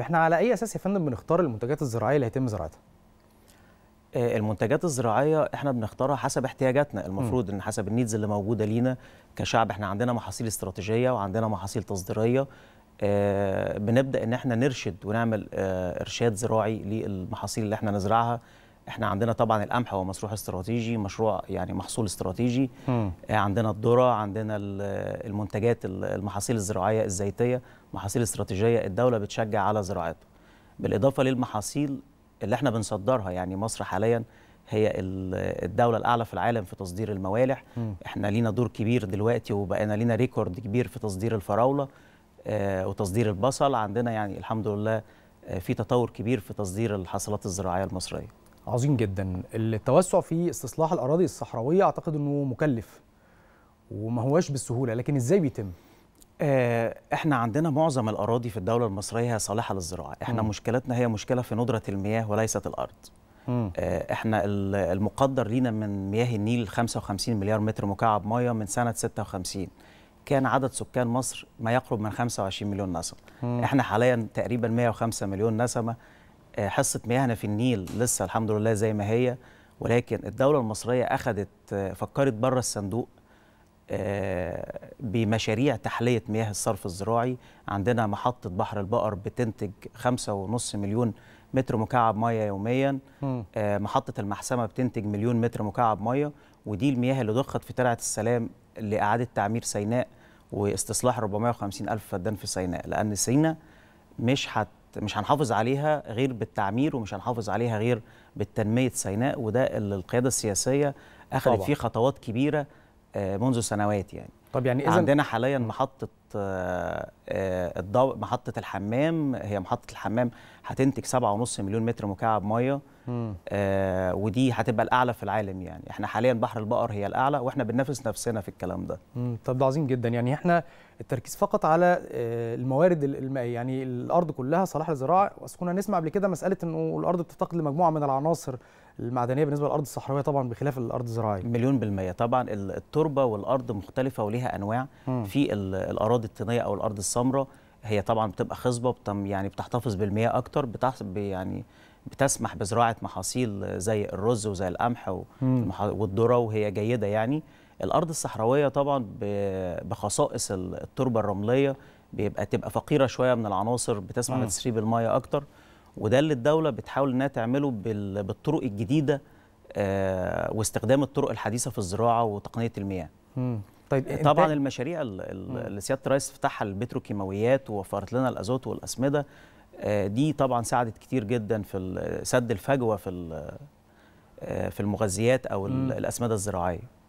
احنا على اي اساس يا فندم بنختار المنتجات الزراعيه اللي هيتم زراعتها آه، المنتجات الزراعيه احنا بنختارها حسب احتياجاتنا المفروض ان حسب النيدز اللي موجوده لينا كشعب احنا عندنا محاصيل استراتيجيه وعندنا محاصيل تصديريه آه، بنبدا ان احنا نرشد ونعمل آه، ارشاد زراعي للمحاصيل اللي احنا نزرعها احنا عندنا طبعا القمح هو مشروع استراتيجي مشروع يعني محصول استراتيجي م. آه، عندنا الذره عندنا المنتجات المحاصيل الزراعيه الزيتيه محاصيل استراتيجيه الدوله بتشجع على زراعته بالاضافه للمحاصيل اللي احنا بنصدرها يعني مصر حاليا هي الدوله الاعلى في العالم في تصدير الموالح م. احنا لينا دور كبير دلوقتي وبقينا لينا ريكورد كبير في تصدير الفراوله آه، وتصدير البصل عندنا يعني الحمد لله آه، في تطور كبير في تصدير الحاصلات الزراعيه المصريه عظيم جدا التوسع في استصلاح الاراضي الصحراويه اعتقد انه مكلف وما هواش بالسهوله لكن ازاي بيتم آه، احنا عندنا معظم الاراضي في الدوله المصريه هي صالحه للزراعه احنا م. مشكلتنا هي مشكله في ندره المياه وليست الارض م. آه، احنا المقدر لينا من مياه النيل 55 مليار متر مكعب ميه من سنه 56 كان عدد سكان مصر ما يقرب من 25 مليون نسمه احنا حاليا تقريبا 105 مليون نسمه آه، حصه مياهنا في النيل لسه الحمد لله زي ما هي ولكن الدوله المصريه اخذت آه، فكرت بره الصندوق آه، بمشاريع تحليه مياه الصرف الزراعي عندنا محطه بحر البقر بتنتج 5.5 مليون متر مكعب مياه يوميا محطه المحسمه بتنتج مليون متر مكعب مياه ودي المياه اللي ضخت في ترعه السلام لاعاده تعمير سيناء واستصلاح 450 الف فدان في سيناء لان سيناء مش هت مش هنحافظ عليها غير بالتعمير ومش هنحافظ عليها غير بالتنميه سيناء وده اللي القياده السياسيه اخذت فيه خطوات كبيره آه، منذ سنوات يعني طب يعني إذن عندنا حاليا محطه آه، آه، الضوء محطه الحمام هي محطه الحمام هتنتج 7.5 مليون متر مكعب ميه آه ودي هتبقى الاعلى في العالم يعني احنا حاليا بحر البقر هي الاعلى واحنا بننافس نفسنا في الكلام ده مم. طب ده عظيم جدا يعني احنا التركيز فقط على آه، الموارد المائيه يعني الارض كلها صالحه للزراعه كنا نسمع قبل كده مساله انه الارض بتفتقد لمجموعه من العناصر المعدنيه بالنسبه للارض الصحراويه طبعا بخلاف الارض الزراعيه مليون بالميه طبعا التربه والارض مختلفه وليها انواع مم. في الاراضي الطينيه او الارض السمراء هي طبعا بتبقى خصبه يعني بتحتفظ بالمياه اكتر بتحسب يعني بتسمح بزراعه محاصيل زي الرز وزي القمح والذره وهي جيده يعني الارض الصحراويه طبعا بخصائص التربه الرمليه بيبقى تبقى فقيره شويه من العناصر بتسمح بتسريب الميه اكتر وده اللي الدوله بتحاول انها تعمله بالطرق الجديده آه، واستخدام الطرق الحديثه في الزراعه وتقنيه المياه طيب طبعا المشاريع اللي سياده الرئيس فتحها البتروكيماويات ووفرت لنا الازوت والاسمده آه، دي طبعا ساعدت كتير جدا في سد الفجوه في آه، في المغذيات او الاسمده الزراعيه